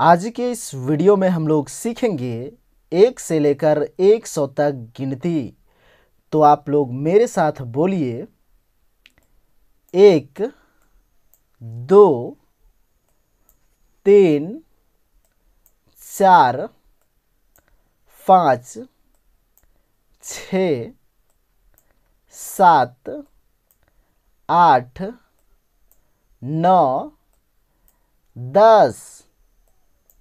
आज के इस वीडियो में हम लोग सीखेंगे एक से लेकर एक सौ तक गिनती तो आप लोग मेरे साथ बोलिए एक दो तीन चार पाँच छ सात आठ नौ दस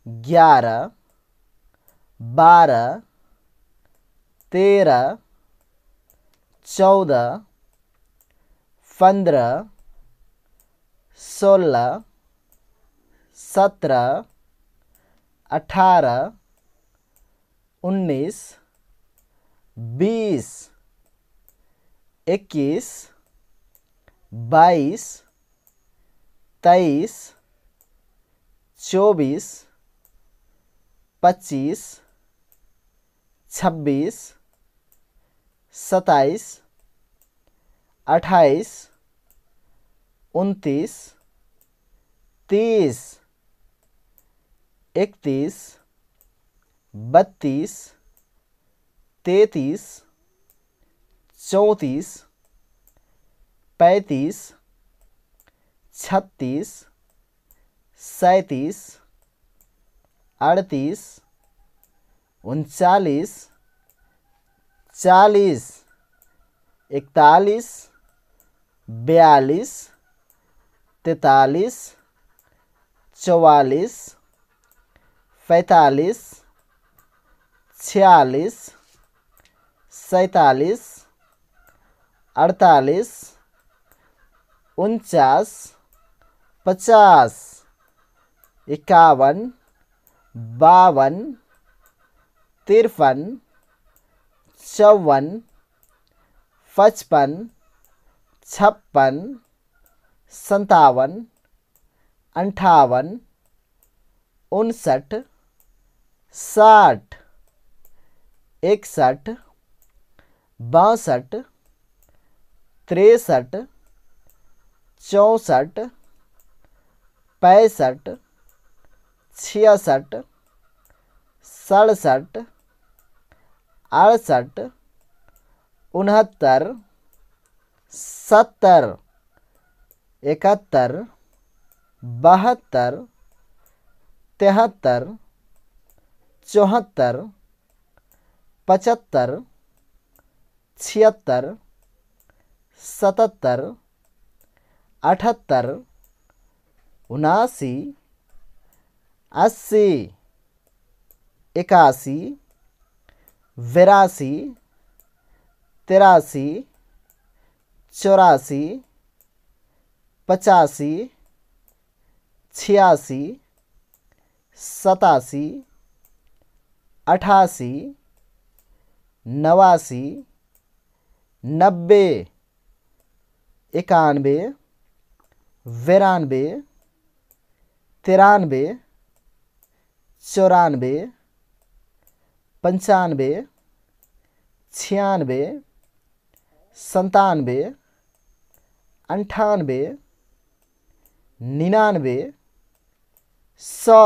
ग्यारह बारह तेरह चौदह पंद्रह सोलह सत्रह अठारह उन्नीस बीस इक्कीस बाईस तेईस चौबीस पच्चीस छब्बीस सत्ताईस अट्ठाईस उनतीस तीस इकतीस बत्तीस तैतीस चौंतीस पैंतीस छत्तीस सैंतीस अड़तीस उनचालीस चालीस इकतालीस बयालीस तैतालीस चवालीस पैंतालीस छियालीस सैतालीस अड़तालीस उनचास पचास इक्यावन बावन तिरपन चौवन पचपन छप्पन संतावन अंठावन उनसठ साठ इकसठ बासठ तिरसठ चौंसठ पैंसठ छियासठ सड़सठ अड़सठ उनहत्तर सत्तर इकहत्तर बहत्तर तिहत्तर चौहत्तर पचहत्तर छिहत्तर सतहत्तर अठहत्तर उनासी अस्सी इक्यासी विरासी तिरासी चौरासी पचासी छियासी सतासी अठासी नवासी नब्बे इक्यानवे बिरानवे तिरानवे चौरानवे पंचानवे छियानवे संतानवे अंठानवे निन्यानवे सौ